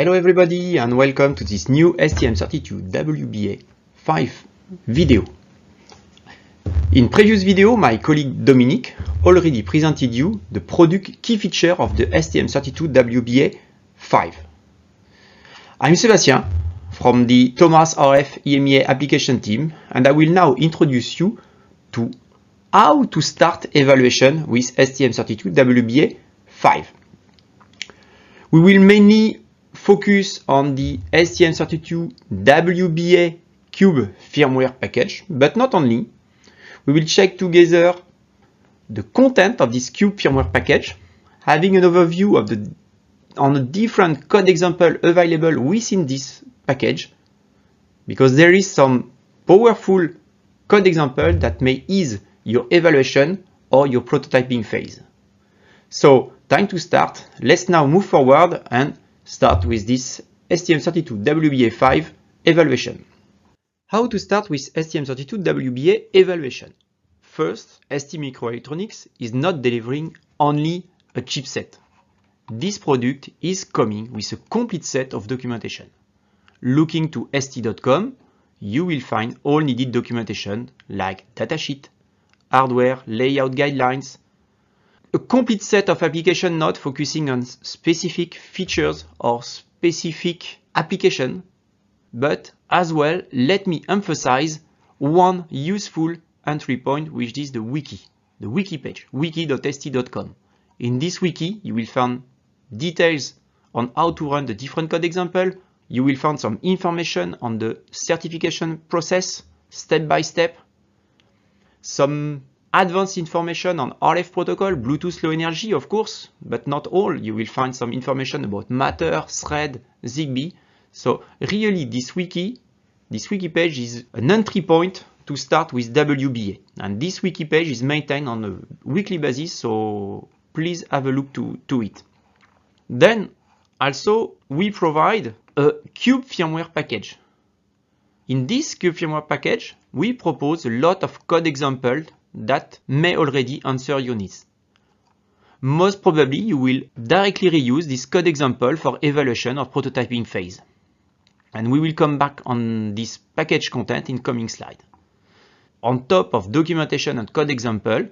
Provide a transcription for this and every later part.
Hello everybody and welcome to this new STM32 WBA 5 video. In previous video, my colleague Dominique already presented you the product key feature of the STM32 WBA 5. I'm Sébastien from the Thomas RF EMEA application team and I will now introduce you to how to start evaluation with STM32 WBA 5. We will mainly focus on the STM32 WBA Cube firmware package, but not only. We will check together the content of this Cube firmware package, having an overview of the on the different code example available within this package, because there is some powerful code example that may ease your evaluation or your prototyping phase. So time to start. Let's now move forward and start with this STM32WBA5 evaluation. How to start with STM32WBA evaluation? First, ST Microelectronics is not delivering only a chipset. This product is coming with a complete set of documentation. Looking to st.com, you will find all needed documentation like datasheet, hardware layout guidelines, a complete set of application notes focusing on specific features or specific application. But as well, let me emphasize one useful entry point, which is the wiki, the wiki page, wiki.st.com. In this wiki, you will find details on how to run the different code example. You will find some information on the certification process, step by step, some advanced information on RF protocol, Bluetooth Low Energy, of course, but not all. You will find some information about Matter, Thread, ZigBee. So really, this wiki, this wiki page is an entry point to start with WBA. And this wiki page is maintained on a weekly basis, so please have a look to, to it. Then, also, we provide a Cube firmware package. In this Cube firmware package, we propose a lot of code examples that may already answer your needs. Most probably you will directly reuse this code example for evaluation or prototyping phase. And we will come back on this package content in coming slide. On top of documentation and code example,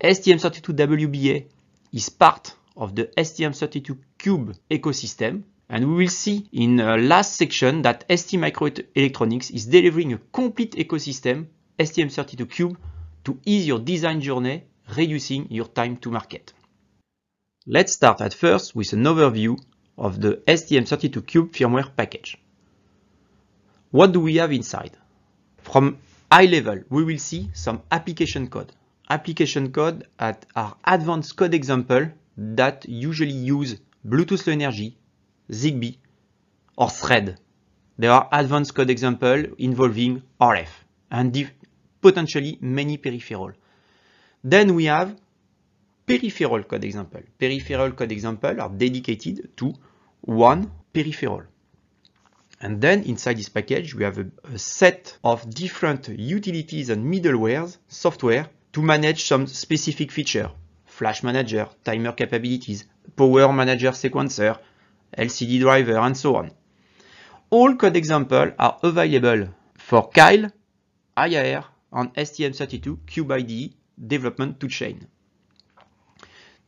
STM32WBA is part of the STM32Cube ecosystem and we will see in the uh, last section that STMicroelectronics is delivering a complete ecosystem STM32Cube to ease your design journey, reducing your time to market. Let's start at first with an overview of the STM32Cube firmware package. What do we have inside? From high level, we will see some application code. Application code at our advanced code example that usually use Bluetooth Low Energy, ZigBee, or Thread. There are advanced code examples involving RF and potentially many peripheral. Then we have peripheral code example. Peripheral code example are dedicated to one peripheral. And then inside this package, we have a, set of different utilities and middlewares software to manage some specific feature. Flash manager, timer capabilities, power manager sequencer, LCD driver, and so on. All code examples are available for Kyle, IAR, on STM32 Cube development toolchain.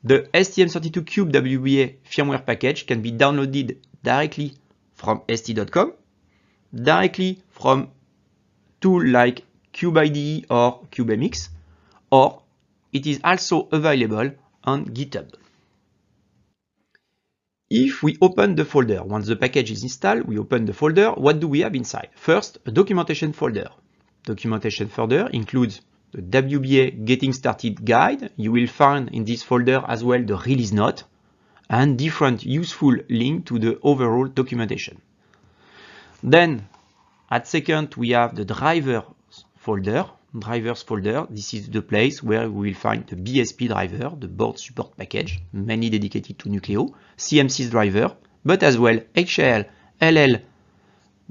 The STM32 Cube WBA firmware package can be downloaded directly from st.com, directly from tools like CubeIDE or CubeMX, or it is also available on GitHub. If we open the folder, once the package is installed, we open the folder, what do we have inside? First, a documentation folder documentation further includes the WBA Getting Started guide. You will find in this folder as well the release note and different useful link to the overall documentation. Then at second, we have the drivers folder. Drivers folder, this is the place where we will find the BSP driver, the board support package, mainly dedicated to Nucleo, CMC's driver, but as well HL, LL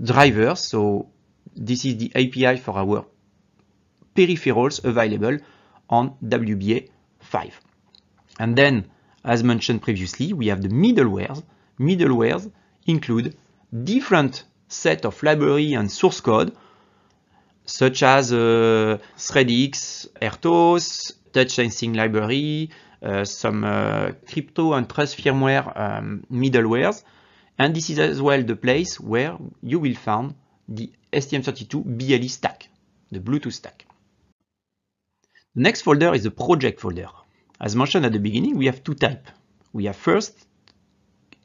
drivers, so this is the API for our peripherals available on WBA 5. And then, as mentioned previously, we have the middlewares. Middlewares include different set of library and source code, such as uh, Threadix, RTOS, Touch Sensing Library, uh, some uh, crypto and trust firmware um, middlewares. And this is as well the place where you will find the STM32BLE stack, the Bluetooth stack. The next folder is the project folder. As mentioned at the beginning, we have two types. We have first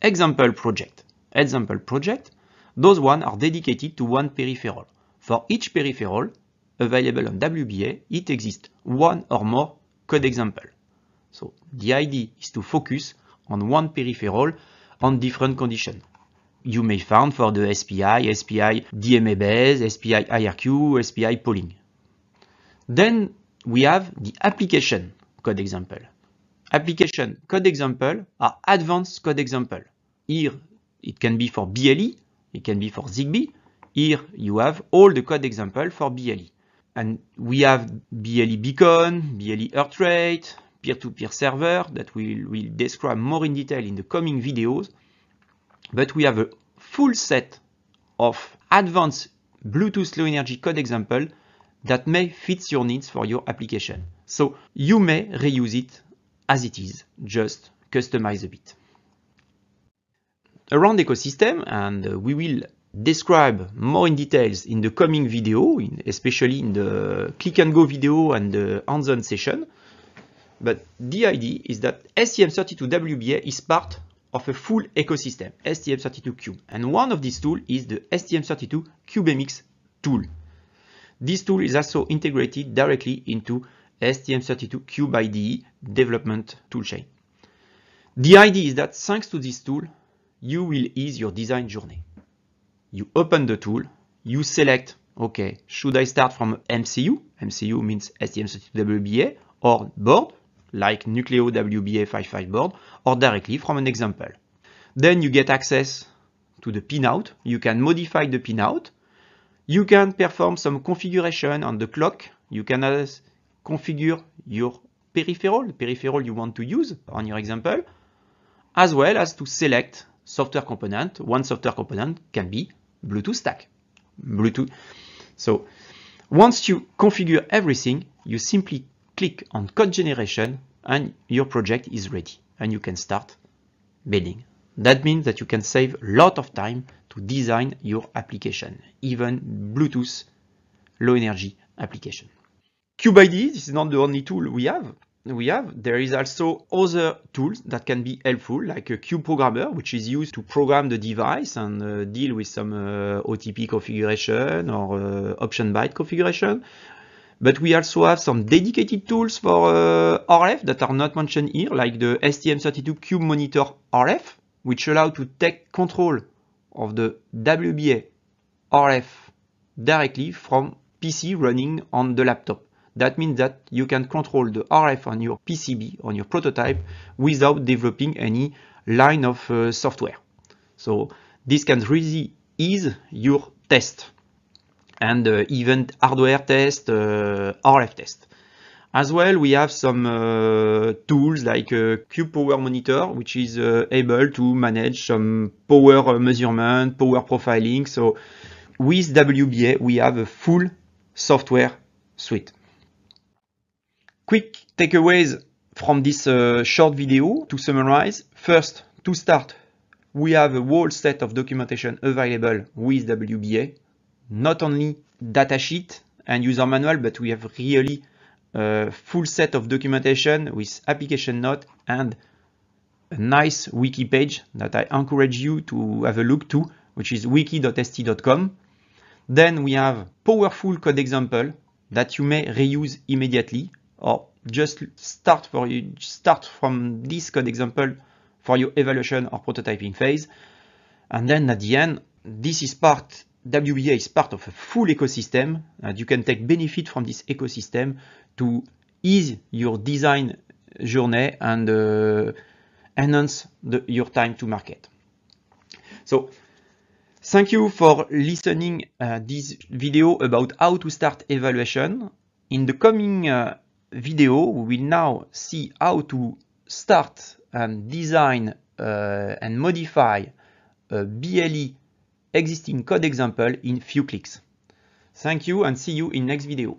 example project. Example project, those one are dedicated to one peripheral. For each peripheral available on WBA, it exists one or more code example. So the idea is to focus on one peripheral on different conditions. you may find for the SPI, SPI DMA base, SPI IRQ, SPI polling. Then we have the application code example. Application code example are advanced code example. Here it can be for BLE, it can be for ZigBee. Here you have all the code example for BLE. And we have BLE Beacon, BLE heart Rate, peer-to-peer -peer server that we will we'll describe more in detail in the coming videos but we have a full set of advanced Bluetooth Low Energy code example that may fit your needs for your application. So you may reuse it as it is, just customize a bit. Around ecosystem, and uh, we will describe more in details in the coming video, especially in the click and go video and the hands-on session. But the idea is that STM32WBA is part of a full ecosystem, STM32Cube. And one of these tools is the STM32CubeMX tool. This tool is also integrated directly into stm 32 cubeide IDE development toolchain. The idea is that thanks to this tool, you will ease your design journey. You open the tool, you select, okay, should I start from MCU? MCU means STM32WBA or board like Nucleo WBA55 board, or directly from an example. Then you get access to the pinout. You can modify the pinout. You can perform some configuration on the clock. You can configure your peripheral, peripheral you want to use on your example, as well as to select software component. One software component can be Bluetooth stack. Bluetooth. So once you configure everything, you simply click on code generation and your project is ready and you can start building. That means that you can save a lot of time to design your application, even Bluetooth low energy application. CubeID, this is not the only tool we have. We have, there is also other tools that can be helpful, like a Cube Programmer, which is used to program the device and uh, deal with some uh, OTP configuration or uh, option byte configuration. But we also have some dedicated tools for uh, RF that are not mentioned here, like the STM32 Cube Monitor RF, which allow to take control of the WBA RF directly from PC running on the laptop. That means that you can control the RF on your PCB, on your prototype, without developing any line of uh, software. So this can really ease your test and uh, even hardware test, uh, RF test. As well, we have some uh, tools like uh, Cube Power Monitor, which is uh, able to manage some power uh, measurement, power profiling. So with WBA, we have a full software suite. Quick takeaways from this short video to summarize. First, to start, we have a whole set of documentation available with WBA not only datasheet and user manual, but we have really a full set of documentation with application note and a nice wiki page that I encourage you to have a look to, which is wiki.st.com. Then we have powerful code example that you may reuse immediately or just start, for you, start from this code example for your evaluation or prototyping phase. And then at the end, this is part WBA is part of a full ecosystem, and uh, you can take benefit from this ecosystem to ease your design journey and uh, enhance the, your time to market. So thank you for listening uh, this video about how to start evaluation. In the coming uh, video, we will now see how to start and design uh, and modify a BLE existing code example in few clicks. Thank you and see you in next video.